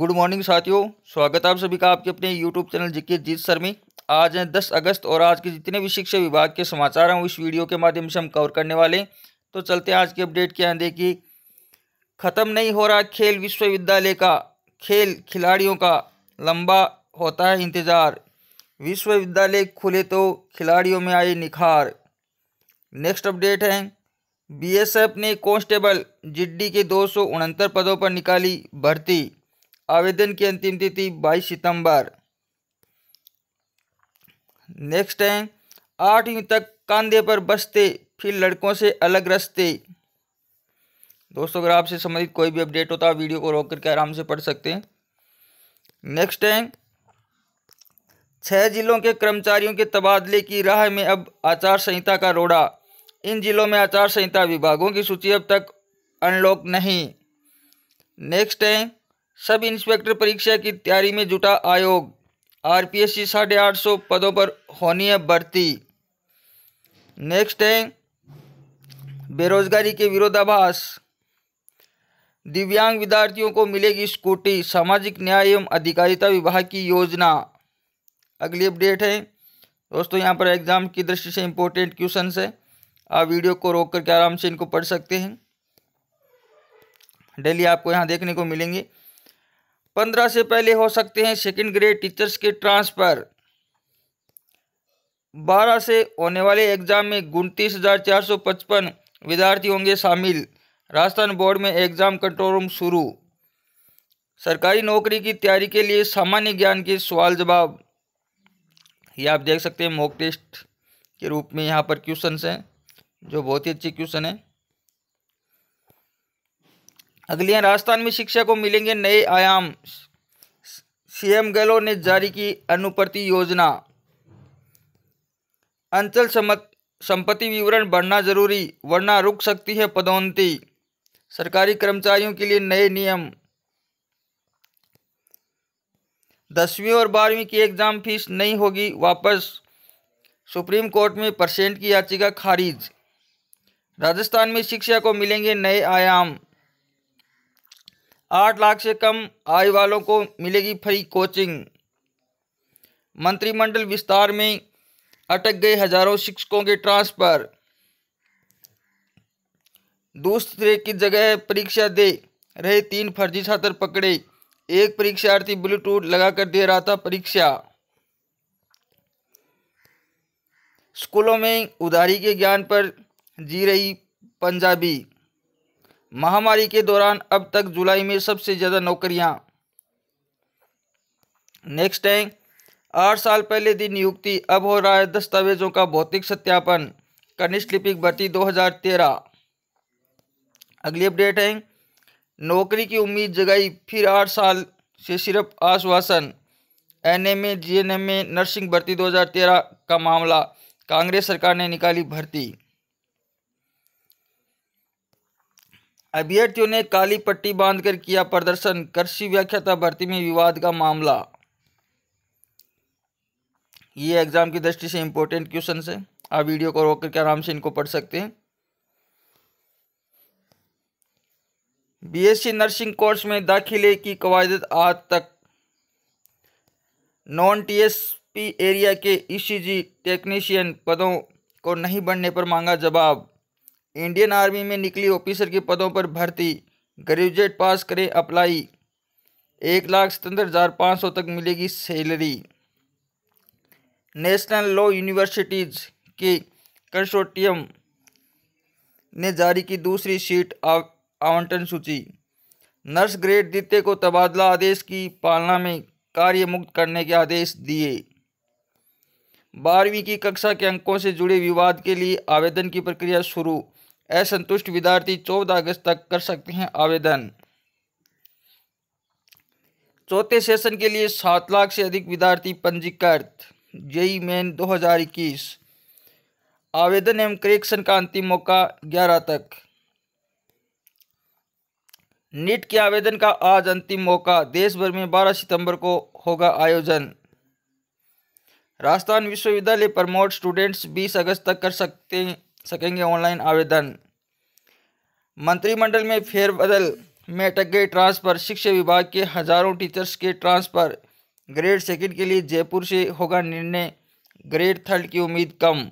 good morning साथियों स्वागत है आप सभी का आपके अपने यूट्यूब चैनल जिके जीत सर में आज हैं 10 अगस्त और आज के जितने भी शिक्षा विभाग के समाचार हैं इस वीडियो के माध्यम से हम कवर करने वाले तो चलते हैं आज की अपडेट के है कि ख़त्म नहीं हो रहा खेल विश्वविद्यालय का खेल खिलाड़ियों का लंबा होता है इंतज़ार विश्वविद्यालय खुले तो खिलाड़ियों में आई निखार नेक्स्ट अपडेट है बीएसएफ ने कांस्टेबल जिड्डी के दो पदों पर निकाली भर्ती आवेदन की अंतिम तिथि 22 सितंबर नेक्स्ट है आठवीं तक कांधे पर बसते फिर लड़कों से अलग रस्ते दोस्तों अगर आपसे संबंधित कोई भी अपडेट होता तो है वीडियो को रोक करके आराम से पढ़ सकते हैं नेक्स्ट है छह जिलों के कर्मचारियों के तबादले की राह में अब आचार संहिता का रोड़ा इन जिलों में आचार संहिता विभागों की सूची अब तक अनलॉक नहीं नेक्स्ट है सब इंस्पेक्टर परीक्षा की तैयारी में जुटा आयोग आरपीएससी साढ़े आठ सौ पदों पर होनी है भर्ती नेक्स्ट है बेरोजगारी के विरोधाभास दिव्यांग विद्यार्थियों को मिलेगी स्कूटी सामाजिक न्याय एवं अधिकारिता विभाग की योजना अगली अपडेट है दोस्तों यहाँ पर एग्जाम की दृष्टि से इम्पोर्टेंट क्वेश्चन है आप वीडियो को रोक करके आराम से इनको पढ़ सकते हैं डेली आपको यहाँ देखने को मिलेंगे पंद्रह से पहले हो सकते हैं सेकेंड ग्रेड टीचर्स के ट्रांसफ़र बारह से होने वाले एग्ज़ाम में उनतीस हज़ार चार सौ पचपन विद्यार्थी होंगे शामिल राजस्थान बोर्ड में एग्ज़ाम कंट्रोल रूम शुरू सरकारी नौकरी की तैयारी के लिए सामान्य ज्ञान के सवाल जवाब ये आप देख सकते हैं मॉक टेस्ट के रूप में यहाँ पर क्वेश्चन हैं जो बहुत ही अच्छे क्वेश्चन हैं अगले राजस्थान में शिक्षा को मिलेंगे नए आयाम सीएम गहलोत ने जारी की अनुपति योजना अंचल संपत्ति विवरण बढ़ना जरूरी वरना रुक सकती है पदोन्नति सरकारी कर्मचारियों के लिए नए नियम दसवीं और बारहवीं की एग्ज़ाम फीस नहीं होगी वापस सुप्रीम कोर्ट में परसेंट की याचिका खारिज राजस्थान में शिक्षा को मिलेंगे नए आयाम आठ लाख से कम आय वालों को मिलेगी फ्री कोचिंग मंत्रिमंडल विस्तार में अटक गए हजारों शिक्षकों के ट्रांसफर दूसरे की जगह परीक्षा दे रहे तीन फर्जी छात्र पकड़े एक परीक्षार्थी ब्लूटूथ लगाकर दे रहा था परीक्षा स्कूलों में उधारी के ज्ञान पर जी रही पंजाबी महामारी के दौरान अब तक जुलाई में सबसे ज़्यादा नौकरियां नेक्स्ट है आठ साल पहले दी नियुक्ति अब हो रहा है दस्तावेजों का भौतिक सत्यापन कनिष्ठ लिपिक भर्ती 2013 अगली अपडेट है नौकरी की उम्मीद जगाई फिर आठ साल से सिर्फ आश्वासन एनएमए जीएनएमए नर्सिंग भर्ती 2013 का मामला कांग्रेस सरकार ने निकाली भर्ती अभ्यर्थियों ने काली पट्टी बांधकर किया प्रदर्शन कृषि व्याख्याता भर्ती में विवाद का मामला ये एग्ज़ाम की दृष्टि से इंपॉर्टेंट क्वेश्चन है आप वीडियो को रोक करके आराम से इनको पढ़ सकते हैं बीएससी नर्सिंग कोर्स में दाखिले की कवायद आज तक नॉन टीएसपी एरिया के ईसीजी e टेक्नीशियन पदों को नहीं बढ़ने पर मांगा जवाब इंडियन आर्मी में निकली ऑफिसर के पदों पर भर्ती ग्रेजुएट पास करें अप्लाई एक लाख सतहत्तर हज़ार पाँच सौ तक मिलेगी सैलरी नेशनल लॉ यूनिवर्सिटीज़ के कंसोर्टियम ने जारी की दूसरी सीट आवंटन सूची नर्स ग्रेड द्वितीय को तबादला आदेश की पालना में कार्य मुक्त करने के आदेश दिए बारहवीं की कक्षा के अंकों से जुड़े विवाद के लिए आवेदन की प्रक्रिया शुरू असंतुष्ट विद्यार्थी चौदह अगस्त तक कर सकते हैं आवेदन चौथे सेशन के लिए सात लाख से अधिक विद्यार्थी पंजीकृत जेई मेन 2021 आवेदन एवं करेक्शन का अंतिम मौका ग्यारह तक नीट के आवेदन का आज अंतिम मौका देश भर में 12 सितंबर को होगा आयोजन राजस्थान विश्वविद्यालय प्रमोट स्टूडेंट्स 20 अगस्त तक कर सकते हैं सकेंगे ऑनलाइन आवेदन मंत्रिमंडल में फेरबदल में अटक गए ट्रांसफ़र शिक्षा विभाग के हज़ारों टीचर्स के ट्रांसफ़र ग्रेड सेकंड के लिए जयपुर से होगा निर्णय ग्रेड थर्ड की उम्मीद कम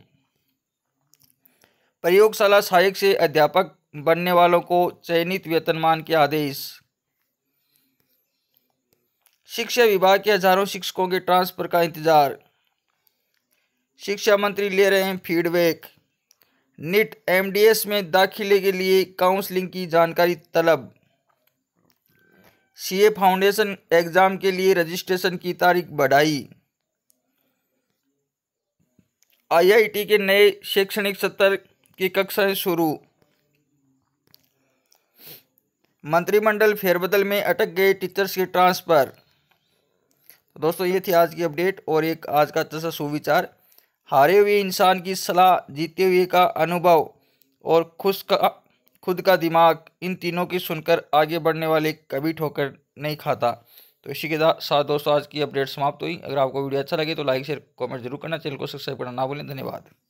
प्रयोगशाला सहायक से अध्यापक बनने वालों को चयनित वेतनमान के आदेश शिक्षा विभाग के हजारों शिक्षकों के ट्रांसफर का इंतजार शिक्षा मंत्री ले रहे हैं फीडबैक नीट एमडीएस में दाखिले के लिए काउंसलिंग की जानकारी तलब सीए फाउंडेशन एग्ज़ाम के लिए रजिस्ट्रेशन की तारीख बढ़ाई आईआईटी के नए शैक्षणिक सत्र की कक्षाएं शुरू मंत्रिमंडल फेरबदल में अटक गए टीचर्स के ट्रांसफ़र तो दोस्तों ये थी आज की अपडेट और एक आज का तसा सुविचार हारे हुए इंसान की सलाह जीते हुए का अनुभव और खुश का खुद का दिमाग इन तीनों की सुनकर आगे बढ़ने वाले कभी ठोकर नहीं खाता तो इसी के साथ दोस्तों आज की अपडेट समाप्त हुई अगर आपको वीडियो अच्छा लगे तो लाइक शेयर कमेंट जरूर करना चैनल को सब्सक्राइब करना ना भूलें धन्यवाद